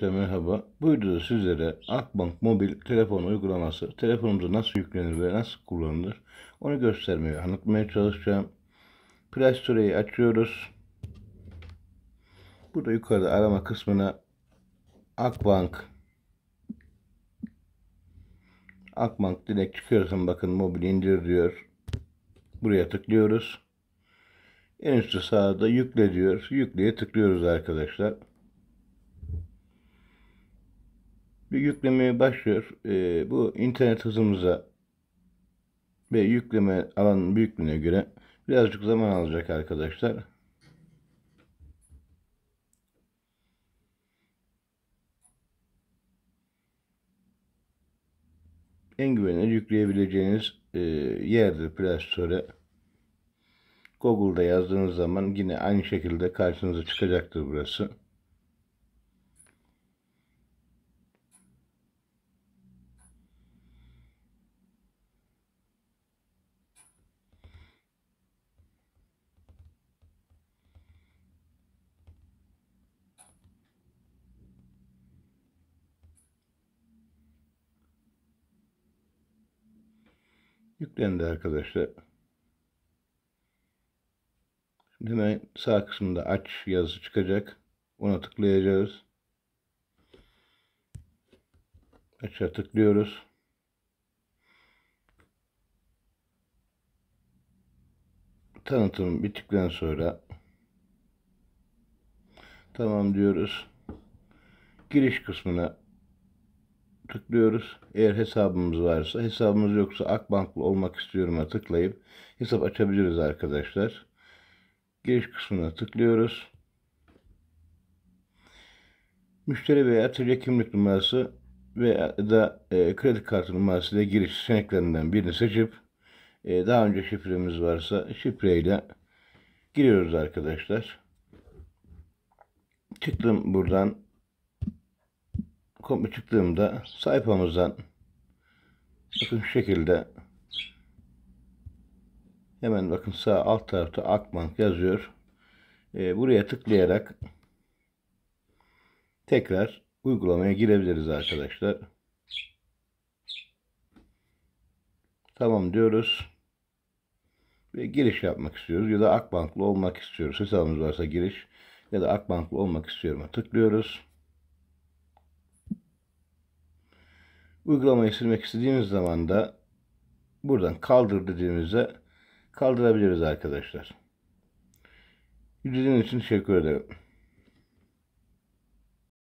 Herkese merhaba. Bu videoda sizlere Akbank mobil telefon uygulaması telefonumuza nasıl yüklenir ve nasıl kullanılır onu göstermeye, anlatmaya çalışacağım. Play Store'yi açıyoruz. Burada yukarıda arama kısmına Akbank Akbank direkt çıkıyorsun bakın mobil indir diyor. Buraya tıklıyoruz. En üstte sağda yükle diyor. Yükleye tıklıyoruz arkadaşlar. bir yüklemeye başlıyor. E, bu internet hızımıza ve yükleme alanın büyüklüğüne göre birazcık zaman alacak arkadaşlar. En güvenilir yükleyebileceğiniz e, yerdir Play Store. Google'da yazdığınız zaman yine aynı şekilde karşınıza çıkacaktır burası. Yüklendi arkadaşlar. Şimdi hemen sağ kısmında aç yazısı çıkacak. Ona tıklayacağız. Aç'a tıklıyoruz. Tanıtım bittikten sonra tamam diyoruz. Giriş kısmına tıklıyoruz. Eğer hesabımız varsa, hesabımız yoksa Akbanklı olmak istiyorum'a tıklayıp hesap açabiliriz arkadaşlar. Giriş kısmına tıklıyoruz. Müşteri veya atölye kimlik numarası veya da e, kredi kartı numarası ile giriş seçeneklerinden birini seçip e, daha önce şifremiz varsa şifreyle giriyoruz arkadaşlar. Çıktım buradan komple çıktığımda sayfamızdan bakın şu şekilde hemen bakın sağ alt tarafta Akbank yazıyor. E, buraya tıklayarak tekrar uygulamaya girebiliriz arkadaşlar. Tamam diyoruz. Ve giriş yapmak istiyoruz ya da Akbank'lı olmak istiyoruz. Hesabımız varsa giriş ya da Akbank'lı olmak istiyorum'a tıklıyoruz. Uygulamayı silmek istediğimiz zaman da buradan kaldır dediğimizde kaldırabiliriz arkadaşlar. İzlediğiniz için teşekkür ederim.